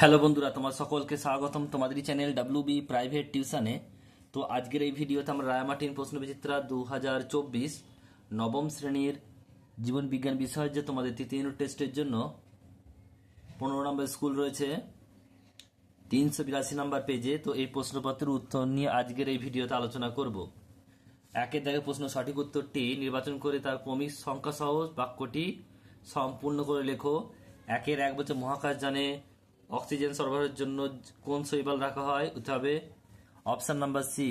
hello বন্ধুরা তোমার সকলকে স্বাগতম তোমাদের চ্যানেল ডাব্লু বি প্রাইভেট টিউশনে তো আজকের এই ভিডিওতে আমরা রায়ামাটিন প্রশ্ন বিচিত্রা দু হাজার চব্বিশ নবম শ্রেণীর জীবন বিজ্ঞান বিষয় যে তোমাদের তৃতীয় টেস্টের জন্য পনেরো নম্বর স্কুল রয়েছে তিনশো বিরাশি নম্বর পেজে তো এই প্রশ্নপত্রের উত্তর নিয়ে আজকের এই ভিডিওতে আলোচনা করব একের দাগে প্রশ্ন সঠিক উত্তরটি নির্বাচন করে তার ক্রমিক সংখ্যাসহ বাক্যটি সম্পূর্ণ করে লেখো একের এক বছর মহাকাশ জানে অক্সিজেন সরবরাহের জন্য কোন শৈবাল রাখা হয় উত্তর হবে অপশান নাম্বার সি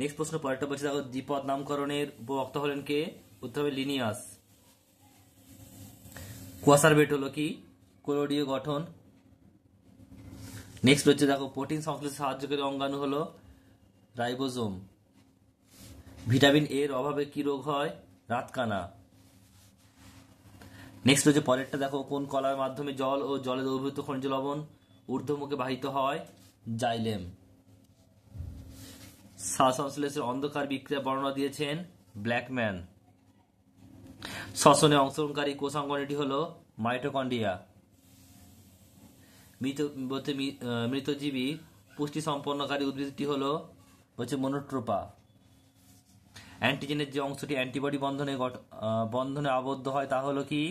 নেক্সট প্রশ্ন পরেরটা বলছে দেখো দ্বিপদ নামকরণের উপভোক্তা হলেন কে উত্তর হবে লিনিয়াস কুয়াশার বেট হলো কি কোলোডীয় গঠন নেক্সট হচ্ছে দেখো প্রোটিন সংশ্লেষের সাহায্যকারী অঙ্গাণু হলো রাইবোজোম ভিটামিন এর অভাবে কি রোগ হয় রাতকানা নেক্সট হচ্ছে পরেরটা দেখো কোন কলার মাধ্যমে জল ও জলের দ্রবীভূত খনিজ লবণ ঊর্ধ্বমুখে বাহিত হয় জাইলেম শ্বাসংশ্লেষের অন্ধকার বিক্রিয়া বর্ণনা দিয়েছেন ব্ল্যাকম্যান শ্বসনে অংশগ্রহণকারী কোষাঙ্গনটি হল মাইটোকন্ডিয়া মৃত বলতে মৃতজীবী পুষ্টি সম্পন্নকারী উদ্ভিদটি হল হচ্ছে মনোট্রোপা অ্যান্টিজেনের যে অংশটি অ্যান্টিবডি বন্ধনে বন্ধনে আবদ্ধ হয় তা হলো কি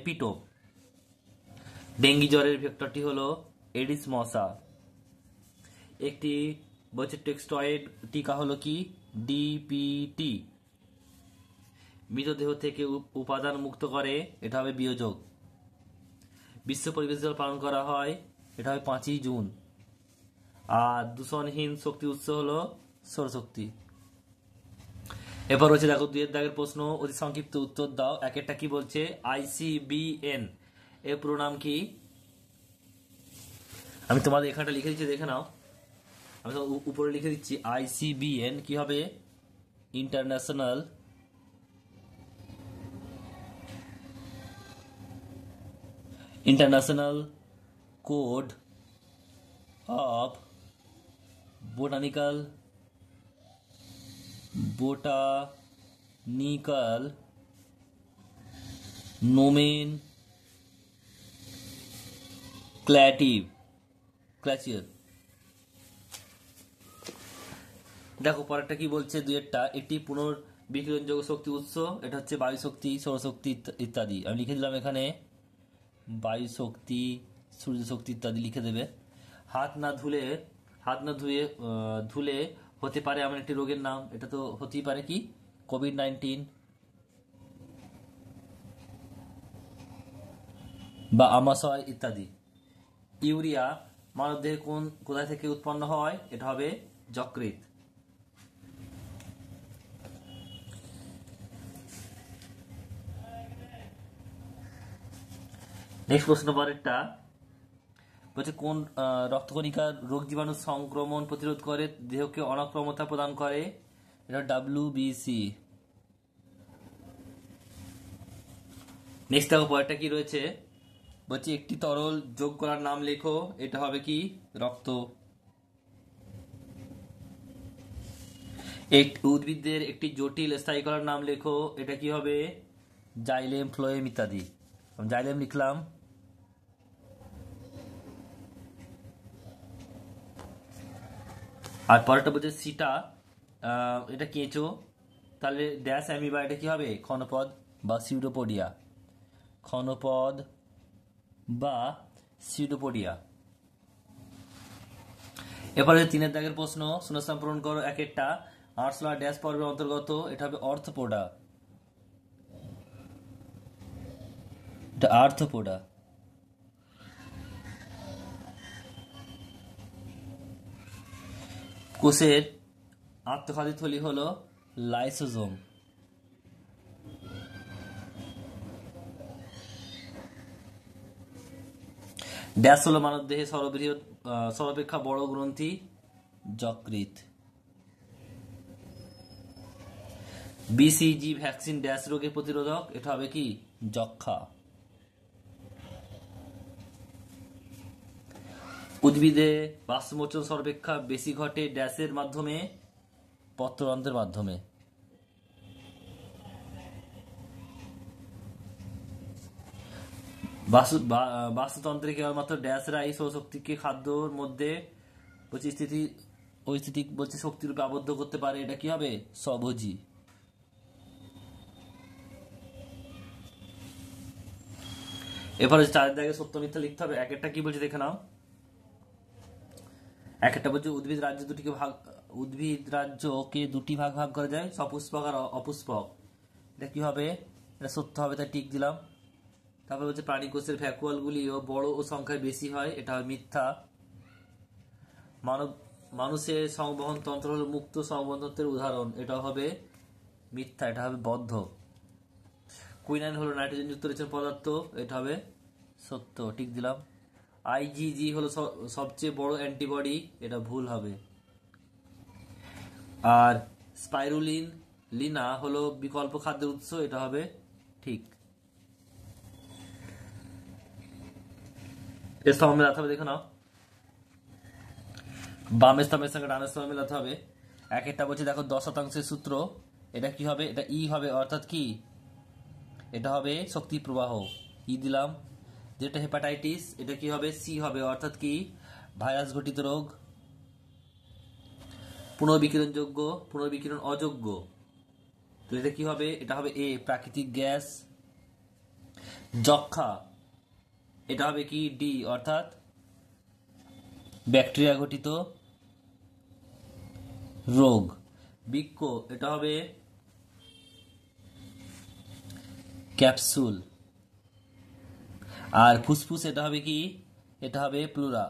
এপিটোপ ডেঙ্গি জ্বরের ভেক্টরটি হলো এডিস মশা একটি বলছে টেক্সটয়েড টিকা হলো কি ডিপিটি মৃতদেহ থেকে উপাদান মুক্ত করে এটা হবে বিয়োজক বিশ্ব পরিবেশ দিবস পালন করা হয় এটা হবে পাঁচই জুন আর দূষণহীন শক্তি উৎস হলো সৌরশক্তি এরপর হচ্ছে দেখো দুয়ের দাগের প্রশ্ন অতি সংক্ষিপ্ত উত্তর দাও এক একটা কি বলছে আইসিবিএন এর পুরো নাম কি আমি তোমাদের এখানটা লিখে দিচ্ছি দেখে নাও আমি তো উপরে লিখে দিচ্ছি আইসিবিএন কি হবে international international code of botanical botanical নোমেন ক্ল্যাটিভ ক্ল্যাচিয়াল দেখো পরেরটা কি বলছে দুয়েরটা একটি পুনর্বিকিরণযোগ্য শক্তি উৎস এটা হচ্ছে বায়ু শক্তি সৌরশক্তি ইত্যাদি আমি লিখে দিলাম এখানে বায়ু শক্তি সূর্য শক্তি ইত্যাদি লিখে দেবে হাত না ধুলে হাত না ধুয়ে ধুলে হতে পারে এমন একটি রোগের নাম এটা তো হতেই পারে কি কোভিড নাইন্টিন বা আমাশয় ইত্যাদি ইউরিয়া মানব দেহে কোন কোথায় থেকে উৎপন্ন হয় এটা হবে যকৃত নেক্সট প্রশ্ন পরেরটা বলছে কোন রক্তকণিকা রোগ জীবাণু সংক্রমণ প্রতিরোধ করে দেহকে অনাক্রমতা প্রদান করে এটা ডাব্লিউ বিসি নেক্সট দেখো পরেরটা কি রয়েছে বলছি একটি তরল যোগ করার নাম লেখো এটা হবে কি রক্ত এক উদ্ভিদের একটি জটিল স্থায়ী করার নাম লেখো এটা কি হবে জাইলেম ফ্লোয়েম ইত্যাদি জাইলেম লিখলাম আর পরেরটা বলছে সিটা এটা কেঁচো তাহলে ড্যাশ অ্যামিবা এটা কী হবে খনপদ বা সিউডোপোডিয়া খনপদ বা সিউডোপোডিয়া এরপরে তিনের দাগের প্রশ্ন শূন্যস্থান পূরণ করো এক একটা আর্টসলা ড্যাশ পর্বের অন্তর্গত এটা হবে অর্থপোডা এটা আর্থপোডা কোষের আত্মঘাতী থলি হল লাইসোজোম ড্যাস হলো দেহে সর্ববৃহৎ সর্বাপেক্ষা বড় গ্রন্থি যকৃত বিসিজি ভ্যাকসিন ড্যাস রোগের প্রতিরোধক এটা হবে কি যক্ষা উদ্ভিদে বাষ্পমোচন সর্বেক্ষা বেশি ঘটে ড্যাশের মাধ্যমে পত্রন্ত্রের মাধ্যমে বাস্তুতন্ত্রে কেবলমাত্র ড্যাশরা এই সৌরশক্তিকে খাদ্যর মধ্যে স্থিতি ঐস্থিতিক বলছে শক্তিরূপে আবদ্ধ করতে পারে এটা কি হবে সবজি এবার চারিদিকে সত্য মিথ্যা লিখতে হবে এক একটা কি বলছে দেখে নাও এক একটা বলছে উদ্ভিদ রাজ্য দুটিকে ভাগ উদ্ভিদ রাজ্যকে দুটি ভাগ ভাগ করা যায় সপুষ্পক আর অপুষ্পক এটা কি হবে এটা সত্য হবে তাই টিক দিলাম তারপর হচ্ছে প্রাণী কোষের ফ্যাকুয়ালগুলিও বড় ও সংখ্যায় বেশি হয় এটা মিথ্যা মানব মানুষের সংবহন তন্ত্র হল মুক্ত সংবহন তন্ত্রের উদাহরণ এটা হবে মিথ্যা এটা হবে বদ্ধ কুইনাইন হলো নাইট্রোজেনযুক্ত রয়েছে পদার্থ এটা হবে সত্য টিক দিলাম আইজিজি হলো সবচেয়ে বড় অ্যান্টিবডি এটা ভুল হবে আর স্পাইরুলিন লিনা হলো বিকল্প খাদ্যের উৎস এটা হবে ঠিক স্তম্ভ মেলাতে হবে দেখে নাও বাম স্তম্ভের সঙ্গে ডান স্তম্ভ মেলাতে হবে এক একটা বলছে দেখো দশ শতাংশের সূত্র এটা কি হবে এটা ই হবে অর্থাৎ কি এটা হবে শক্তি প্রবাহ ই দিলাম যেটা হেপাটাইটিস এটা কি হবে সি হবে অর্থাৎ কি ভাইরাস ঘটিত রোগ পুনর্বিকিরণযোগ্য পুনর্বিকিরণ অযোগ্য তো এটা কি হবে এটা হবে এ প্রাকৃতিক গ্যাস যক্ষা এটা হবে কি ডি অর্থাৎ ব্যাকটেরিয়া ঘটিত রোগ বিক্ষ এটা হবে ক্যাপসুল আর খুসখুস এটা হবে কি এটা হবে প্লুরা